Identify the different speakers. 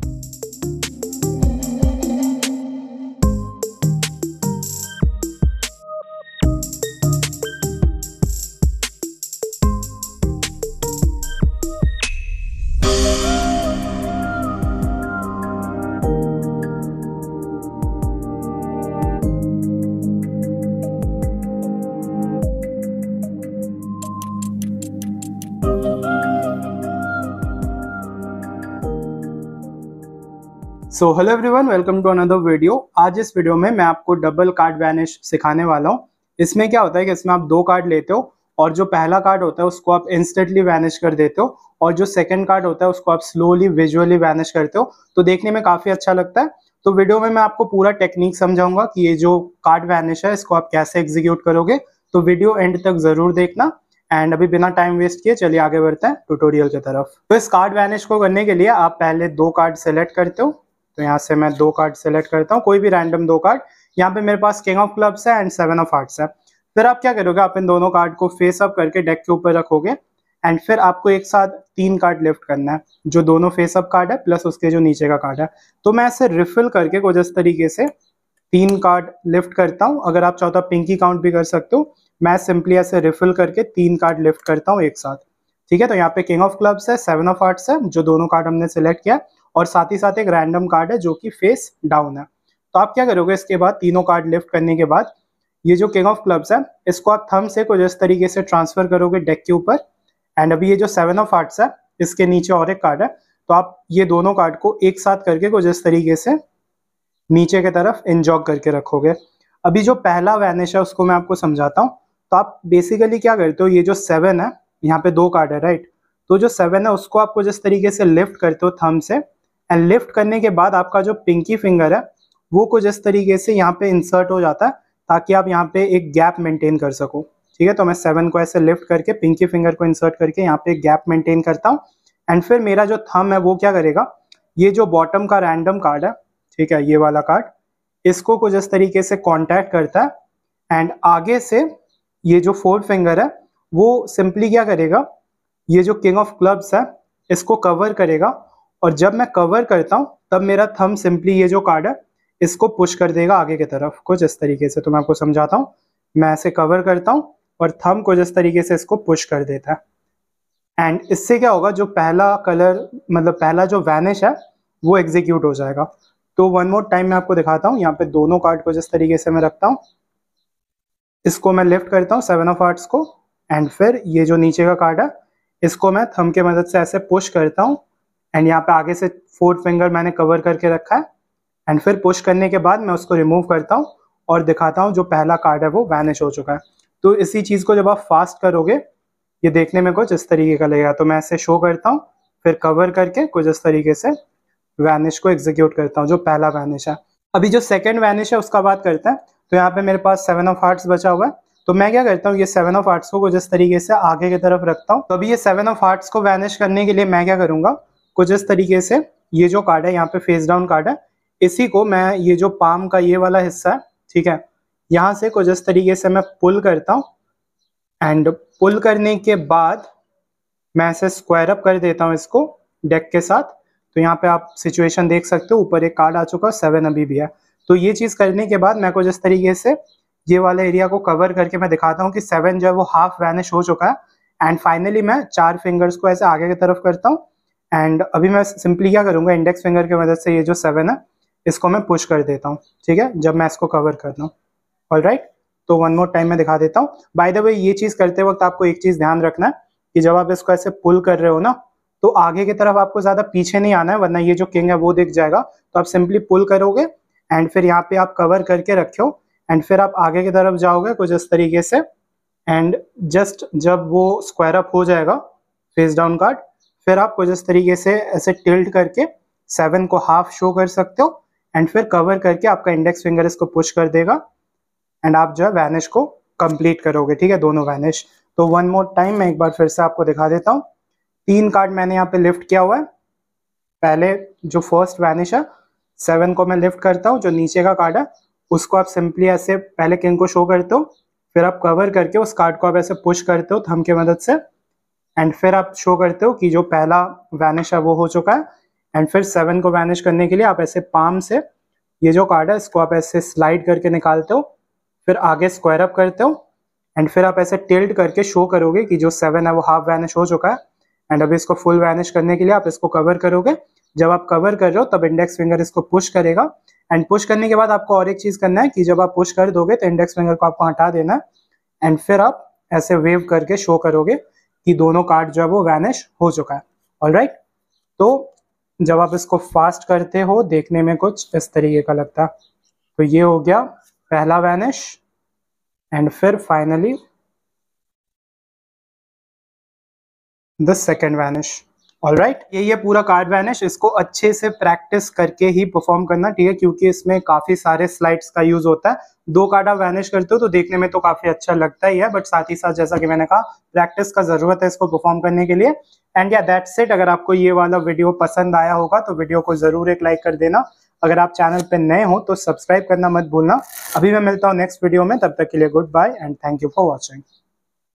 Speaker 1: Bye. So hello everyone welcome to another video आज इस video में मैं आपको डबल कार्ड वैनिश सिखाने वाला हूँ इसमें क्या होता है कि इसमें आप दो कार्ड लेते हो और जो पहला कार्ड होता है उसको आप इंस्टेंटली वैनिश कर देते हो और जो सेकंड कार्ड होता है उसको आप स्लोली विजुअली वैनिश करते हो तो देखने में काफ़ी अच्छा लगता है तो वीडियो में मैं आपको पूरा टेक्निक समझाऊंगा कि ये जो कार्ड वैनिश है इसको आप कैसे एग्जीक्यूट करोगे तो वीडियो एंड तक ज़रूर देखना एंड अभी बिना टाइम वेस्ट किए चलिए आगे बढ़ते हैं ट्यूटोरियल की तरफ तो इस कार्ड वैनिश को करने के लिए आप पहले दो कार्ड सेलेक्ट करते हो तो यहाँ से मैं दो कार्ड सेलेक्ट करता हूँ कोई भी रैंडम दो कार्ड यहाँ पे मेरे पास किंग ऑफ क्लब्स है एंड सेवन ऑफ आर्ट्स है फिर आप क्या करोगे आप इन दोनों कार्ड को फेस अप करके डेक के ऊपर रखोगे एंड फिर आपको एक साथ तीन कार्ड लिफ्ट करना है जो दोनों फेस अप कार्ड है प्लस उसके जो नीचे का कार्ड है तो मैं ऐसे रिफिल करके कुछ इस तरीके से तीन कार्ड लिफ्ट करता हूँ अगर आप चाहो तो पिंकी काउंट भी कर सकते हो मैं सिंपली ऐसे रिफिल करके तीन कार्ड लिफ्ट करता हूँ एक साथ ठीक है तो यहाँ पे किंग ऑफ क्लब्स है सेवन ऑफ आर्ट्स है जो दोनों कार्ड हमने सेलेक्ट किया है और साथ ही साथ एक रैंडम कार्ड है जो कि फेस डाउन है तो आप क्या करोगे इसके बाद तीनों कार्ड लिफ्ट करने के बाद ये जो किंग ऑफ क्लब्स है इसको आप थम से कुछ इस तरीके से ट्रांसफर करोगे डेक के ऊपर एंड अभी ये जो सेवन ऑफ आर्ट्स है इसके नीचे और एक कार्ड है तो आप ये दोनों कार्ड को एक साथ करके कुछ इस तरीके से नीचे की तरफ इंजॉक करके रखोगे अभी जो पहला वैनिश है उसको मैं आपको समझाता हूँ तो आप बेसिकली क्या करते हो ये जो सेवन है यहाँ पे दो कार्ड है राइट तो जो सेवन है उसको आपको जिस तरीके से लिफ्ट करते हो थम से एंड लिफ्ट करने के बाद आपका जो पिंकी फिंगर है वो कुछ इस तरीके से यहाँ पे इंसर्ट हो जाता है ताकि आप यहाँ पे एक गैप मेंटेन कर सको ठीक है तो मैं सेवन को ऐसे लिफ्ट करके पिंकी फिंगर को इंसर्ट करके यहाँ पे गैप मेंटेन करता हूँ एंड फिर मेरा जो थम है वो क्या करेगा ये जो बॉटम का रैंडम कार्ड है ठीक है ये वाला कार्ड इसको कुछ इस तरीके से कॉन्टैक्ट करता है एंड आगे से ये जो फोर फिंगर है वो सिंपली क्या करेगा ये जो किंग ऑफ क्लब्स है इसको कवर करेगा और जब मैं कवर करता हूँ तब मेरा थम सिंपली ये जो कार्ड है इसको पुश कर देगा आगे की तरफ कुछ इस तरीके से तो मैं आपको समझाता हूँ मैं ऐसे कवर करता हूँ और थम कुछ इस तरीके से इसको पुश कर देता है एंड इससे क्या होगा जो पहला कलर मतलब पहला जो वैनिश है वो एग्जीक्यूट हो जाएगा तो वन मोर टाइम मैं आपको दिखाता हूँ यहाँ पे दोनों कार्ड को जिस तरीके से मैं रखता हूँ इसको मैं लिफ्ट करता हूँ सेवन ऑफ आर्ट्स को एंड फिर ये जो नीचे का कार्ड है इसको मैं थम के मदद से ऐसे पुश करता हूँ एंड यहाँ पे आगे से फोर्थ फिंगर मैंने कवर करके रखा है एंड फिर पुश करने के बाद मैं उसको रिमूव करता हूँ और दिखाता हूँ जो पहला कार्ड है वो वैनिश हो चुका है तो इसी चीज़ को जब आप फास्ट करोगे ये देखने में कुछ इस तरीके का लगेगा तो मैं ऐसे शो करता हूँ फिर कवर करके कुछ इस तरीके से वैनिश को एग्जीक्यूट करता हूँ जो पहला वैनिश है अभी जो सेकेंड वैनिश है उसका बात करते हैं तो यहाँ पे मेरे पास सेवन ऑफ आर्ट्स बचा हुआ है तो मैं क्या करता हूँ ये सेवन ऑफ आर्ट्स को कुछ इस तरीके से आगे की तरफ रखता हूँ तो अभी ये सेवन ऑफ हार्ट्स को वैनिश करने के लिए मैं क्या करूँगा कुछ इस तरीके से ये जो कार्ड है यहाँ पे फेस डाउन कार्ड है इसी को मैं ये जो पाम का ये वाला हिस्सा है ठीक है यहाँ से कुछ इस तरीके से मैं पुल करता हूँ एंड पुल करने के बाद मैं ऐसे स्क्वायर अप कर देता हूँ इसको डेक के साथ तो यहाँ पे आप सिचुएशन देख सकते हो ऊपर एक कार्ड आ चुका है सेवन अभी भी है तो ये चीज़ करने के बाद मैं कुछ इस तरीके से ये वाला एरिया को कवर करके मैं दिखाता हूँ कि सेवन जो है वो हाफ वैनिश हो चुका है एंड फाइनली मैं चार फिंगर्स को ऐसे आगे की तरफ करता हूँ एंड अभी मैं सिंपली क्या करूँगा इंडेक्स फिंगर की मदद से ये जो सेवन है इसको मैं पुश कर देता हूँ ठीक है जब मैं इसको कवर कर दूँ ऑल राइट तो वन मोर टाइम मैं दिखा देता हूँ बाय द वे ये चीज़ करते वक्त आपको एक चीज़ ध्यान रखना है कि जब आप इसको ऐसे पुल कर रहे हो ना तो आगे की तरफ आपको ज़्यादा पीछे नहीं आना है वरना ये जो किंग है वो दिख जाएगा तो आप सिंपली पुल करोगे एंड फिर यहाँ पे आप कवर करके रखो एंड फिर आप आगे की तरफ जाओगे कुछ इस तरीके से एंड जस्ट जब वो स्क्वायर अप हो जाएगा फेस डाउन कार्ड फिर आप कुछ इस तरीके से ऐसे टिल्ट करके सेवन को हाफ शो कर सकते हो एंड फिर कवर करके आपका इंडेक्स फिंगर इसको पुश कर देगा एंड आप जो है वैनिश को कंप्लीट करोगे ठीक है दोनों वैनिश तो वन मोर टाइम मैं एक बार फिर से आपको दिखा देता हूँ तीन कार्ड मैंने यहाँ पे लिफ्ट किया हुआ है पहले जो फर्स्ट वैनिश है सेवन को मैं लिफ्ट करता हूँ जो नीचे का कार्ड है उसको आप सिंपली ऐसे पहले किंग को शो करते हो फिर आप कवर करके उस कार्ड को आप ऐसे पुश करते हो थम के मदद से एंड फिर आप शो करते हो कि जो पहला वैनिश है वो हो चुका है एंड फिर सेवन को वैनिश करने के लिए आप ऐसे पाम से ये जो कार्ड है इसको आप ऐसे स्लाइड करके निकालते हो फिर आगे स्क्वायर अप करते हो एंड फिर आप ऐसे टिल्ड करके शो करोगे कि जो सेवन है वो हाफ वैनिश हो चुका है एंड अभी इसको फुल वैनिश करने के लिए आप इसको कवर करोगे जब आप कवर कर रहे हो तब इंडेक्स फिंगर इसको पुश करेगा एंड पुश करने के बाद आपको और एक चीज़ करना है कि जब आप पुश कर दोगे तो इंडेक्स फिंगर को आपको हटा देना है एंड फिर आप ऐसे वेव करके शो करोगे कि दोनों कार्ड जो है वो वैनिश हो चुका है ऑल right? तो जब आप इसको फास्ट करते हो देखने में कुछ इस तरीके का लगता है तो ये हो गया पहला वैनिश एंड फिर finally the second vanish all right right, ये ये पूरा कार्ड वैनिश इसको अच्छे से प्रैक्टिस करके ही परफॉर्म करना ठीक है क्योंकि इसमें काफी सारे स्लाइड्स का यूज होता है दो कार्ड आप वैनिश करते हो तो देखने में तो काफी अच्छा लगता ही है बट साथ ही साथ जैसा कि मैंने कहा प्रैक्टिस का जरूरत है इसको परफॉर्म करने के लिए एंड या दैट्स इट अगर आपको ये वाला वीडियो पसंद आया होगा तो वीडियो को जरूर एक लाइक कर देना अगर आप चैनल पर नए हो तो सब्सक्राइब करना मत भूलना अभी मैं मिलता हूँ नेक्स्ट वीडियो में तब तक के लिए goodbye and thank you for watching